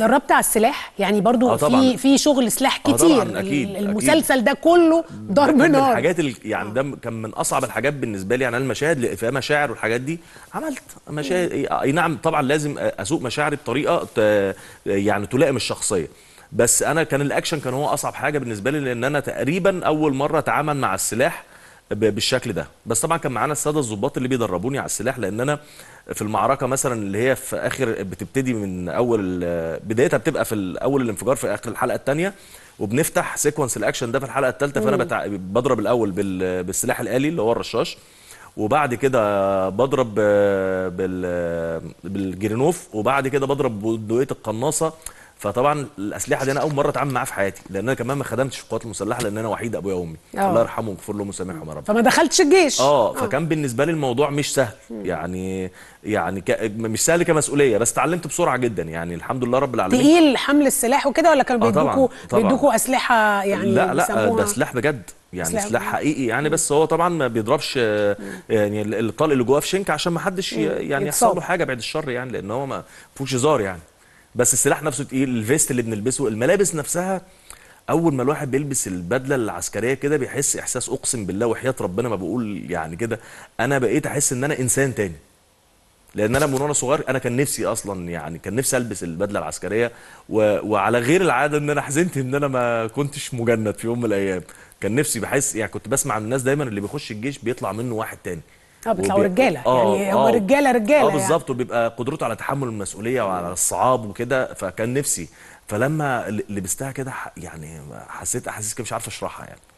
دربت على السلاح يعني برضو آه في في شغل سلاح كتير آه طبعاً أكيد المسلسل ده كله ضرب نار من الحاجات اللي يعني ده كان من اصعب الحاجات بالنسبه لي يعني المشاهد اللي فيها مشاعر والحاجات دي عملت مشاهد آه، اي نعم طبعا لازم اسوق مشاعري بطريقه يعني تلائم الشخصيه بس انا كان الاكشن كان هو اصعب حاجه بالنسبه لي لان انا تقريبا اول مره اتعامل مع السلاح بالشكل ده بس طبعا كان معانا الساده الظباط اللي بيدربوني على السلاح لان انا في المعركه مثلا اللي هي في اخر بتبتدي من اول بدايتها بتبقى في اول الانفجار في اخر الحلقه الثانيه وبنفتح سيكونس الاكشن ده في الحلقه الثالثه فانا بتع... بضرب الاول بال... بالسلاح الالي اللي هو الرشاش وبعد كده بضرب آه، بال... بالجرينوف وبعد كده بضرب بدويه القناصه فطبعا الاسلحه دي انا اول مره اتعامل معاها في حياتي لان انا كمان ما خدمتش في القوات المسلحه لان انا وحيد ابويا وامي آه. الله يرحمه ويغفر لهم ويسامحهم يا رب فما دخلتش الجيش آه،, اه فكان بالنسبه لي الموضوع مش سهل يعني يعني ك... مش سهل كمسؤوليه بس اتعلمت بسرعه جدا يعني الحمد لله رب العالمين تقيل حمل السلاح وكده ولا كانوا آه، بيدوكوا آه بيدوكوا اسلحه يعني لا لا ده سلاح بجد يعني سلاح, سلاح حقيقي يعني بس هو طبعا ما بيضربش يعني الطلق اللي جواه في شنك عشان ما حدش يعني يحصل له حاجه بعد الشر يعني لان هو ما فيهوش هزار يعني بس السلاح نفسه تقيل الفيست اللي بنلبسه الملابس نفسها اول ما الواحد بيلبس البدله العسكريه كده بيحس احساس اقسم بالله وحياه ربنا ما بقول يعني كده انا بقيت احس ان انا انسان تاني لان انا من وانا صغير انا كان نفسي اصلا يعني كان نفسي البس البدله العسكريه و... وعلى غير العاده ان انا حزنت ان انا ما كنتش مجند في يوم من الايام كان نفسي بحس يعني كنت بسمع من الناس دايما اللي بيخش الجيش بيطلع منه واحد تاني اه بيطلعوا رجاله آه يعني هو آه، رجاله رجاله اه يعني. بالظبط يعني. وبيبقى قدرته على تحمل المسؤوليه وعلى الصعاب وكده فكان نفسي فلما لبستها كده يعني حسيت احاسيس كده مش عارف اشرحها يعني